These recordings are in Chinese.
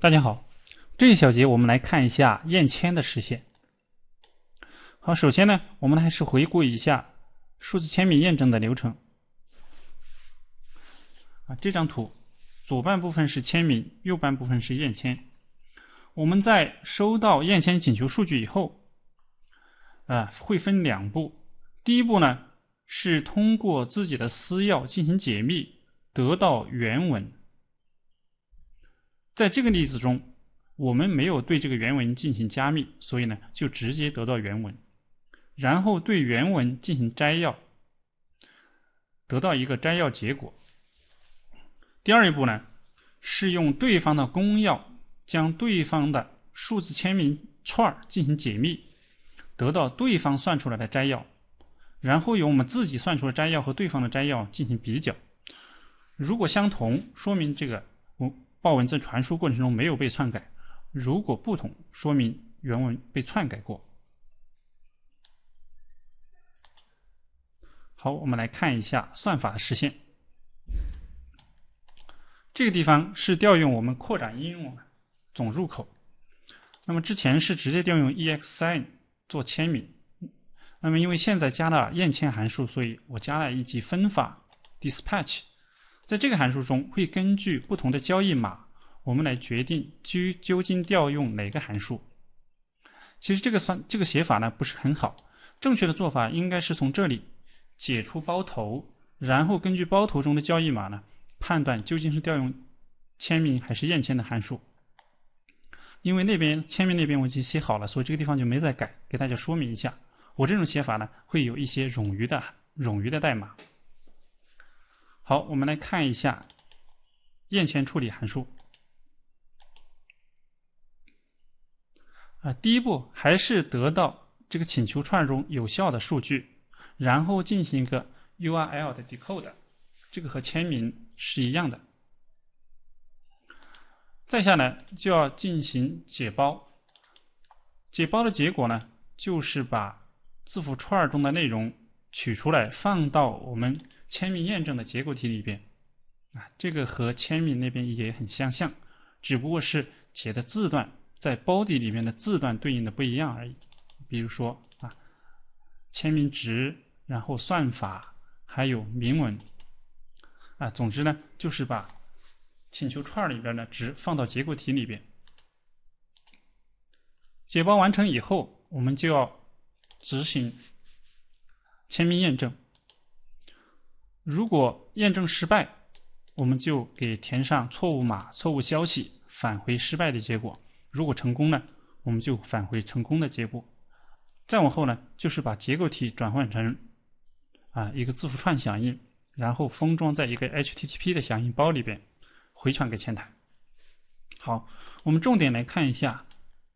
大家好，这一小节我们来看一下验签的实现。好，首先呢，我们还是回顾一下数字签名验证的流程。啊，这张图左半部分是签名，右半部分是验签。我们在收到验签请求数据以后，啊，会分两步。第一步呢，是通过自己的私钥进行解密，得到原文。在这个例子中，我们没有对这个原文进行加密，所以呢，就直接得到原文，然后对原文进行摘要，得到一个摘要结果。第二一步呢，是用对方的公钥将对方的数字签名串进行解密，得到对方算出来的摘要，然后由我们自己算出来的摘要和对方的摘要进行比较，如果相同，说明这个。报文在传输过程中没有被篡改，如果不同，说明原文被篡改过。好，我们来看一下算法的实现。这个地方是调用我们扩展应用总入口，那么之前是直接调用 EXE 做签名，那么因为现在加了验签函数，所以我加了一级分法 dispatch。在这个函数中，会根据不同的交易码，我们来决定究究竟调用哪个函数。其实这个算这个写法呢，不是很好。正确的做法应该是从这里解出包头，然后根据包头中的交易码呢，判断究竟是调用签名还是验签的函数。因为那边签名那边我已经写好了，所以这个地方就没再改。给大家说明一下，我这种写法呢，会有一些冗余的冗余的代码。好，我们来看一下验签处理函数。啊，第一步还是得到这个请求串中有效的数据，然后进行一个 URL 的 decode，这个和签名是一样的。再下来就要进行解包。解包的结果呢，就是把字符串中的内容取出来，放到我们。签名验证的结果体里边，啊，这个和签名那边也很相像，只不过是解的字段在 body 里面的字段对应的不一样而已。比如说啊，签名值，然后算法，还有明文，啊，总之呢，就是把请求串里边的值放到结构体里边。解包完成以后，我们就要执行签名验证。如果验证失败，我们就给填上错误码、错误消息，返回失败的结果。如果成功呢，我们就返回成功的结果。再往后呢，就是把结构体转换成啊一个字符串响应，然后封装在一个 HTTP 的响应包里边，回传给前台。好，我们重点来看一下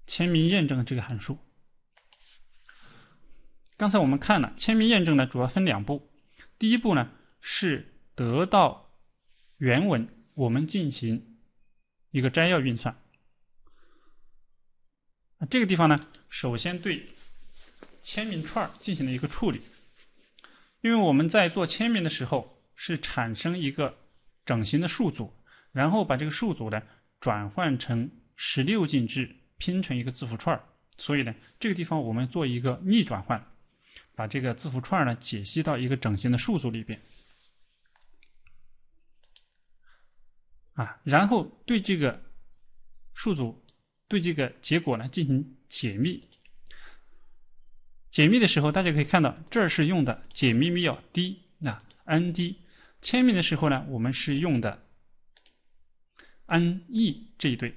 签名验证这个函数。刚才我们看了签名验证呢，主要分两步，第一步呢。是得到原文，我们进行一个摘要运算。那这个地方呢，首先对签名串儿进行了一个处理，因为我们在做签名的时候是产生一个整形的数组，然后把这个数组呢转换成十六进制，拼成一个字符串。所以呢，这个地方我们做一个逆转换，把这个字符串呢解析到一个整形的数组里边。啊，然后对这个数组，对这个结果呢进行解密。解密的时候，大家可以看到，这是用的解密密钥 d，那 n d。签名的时候呢，我们是用的 n e 这一对。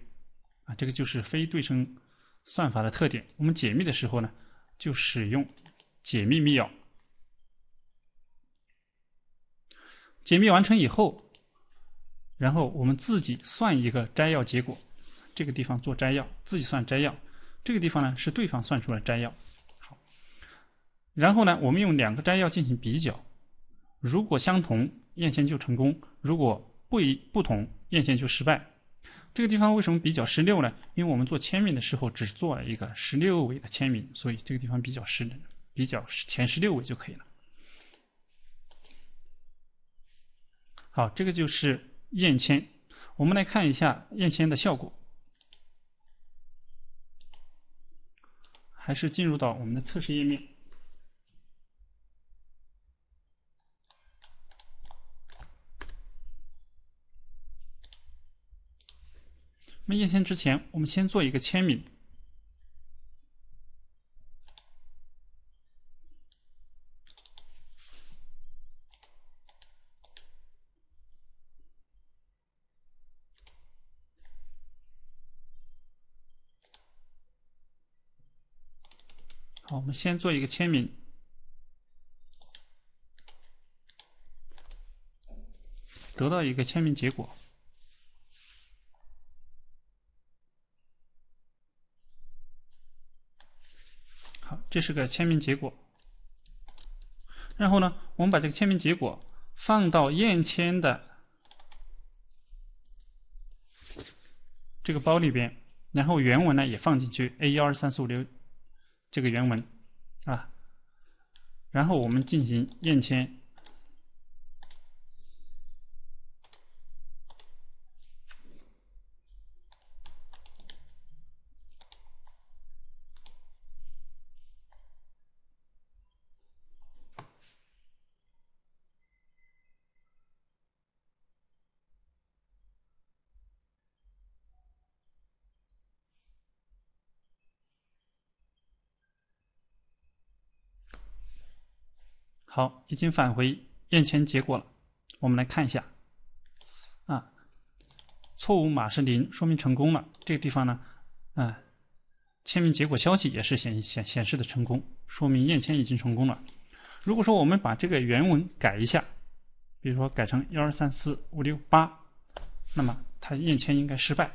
啊，这个就是非对称算法的特点。我们解密的时候呢，就使用解密密钥。解密完成以后。然后我们自己算一个摘要结果，这个地方做摘要，自己算摘要。这个地方呢是对方算出来摘要。好，然后呢，我们用两个摘要进行比较，如果相同，验签就成功；如果不一不同，验签就失败。这个地方为什么比较十六呢？因为我们做签名的时候只做了一个十六位的签名，所以这个地方比较十，比较前十六位就可以了。好，这个就是。验签，我们来看一下验签的效果。还是进入到我们的测试页面。那验签之前，我们先做一个签名。好，我们先做一个签名，得到一个签名结果。好，这是个签名结果。然后呢，我们把这个签名结果放到验签的这个包里边，然后原文呢也放进去。A 1二三四五六。这个原文啊，然后我们进行验签。好，已经返回验签结果了，我们来看一下，啊，错误码是零，说明成功了。这个地方呢，啊，签名结果消息也是显显显示的成功，说明验签已经成功了。如果说我们把这个原文改一下，比如说改成幺二三四五六八，那么它验签应该失败。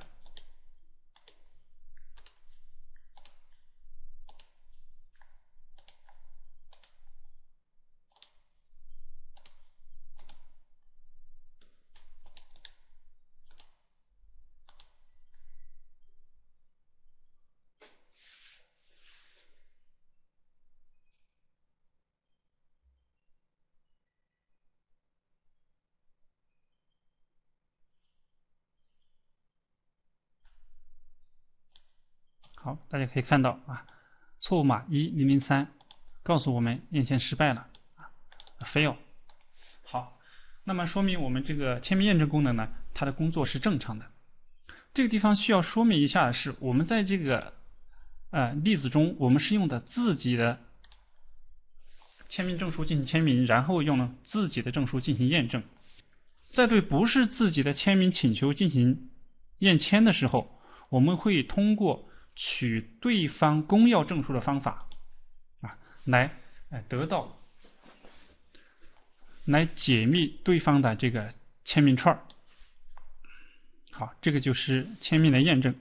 好，大家可以看到啊，错误码一零零三告诉我们验签失败了啊，fail。好，那么说明我们这个签名验证功能呢，它的工作是正常的。这个地方需要说明一下的是，我们在这个呃例子中，我们是用的自己的签名证书进行签名，然后用了自己的证书进行验证。在对不是自己的签名请求进行验签的时候，我们会通过。取对方公钥证书的方法，啊，来，哎，得到，来解密对方的这个签名串儿。好，这个就是签名的验证。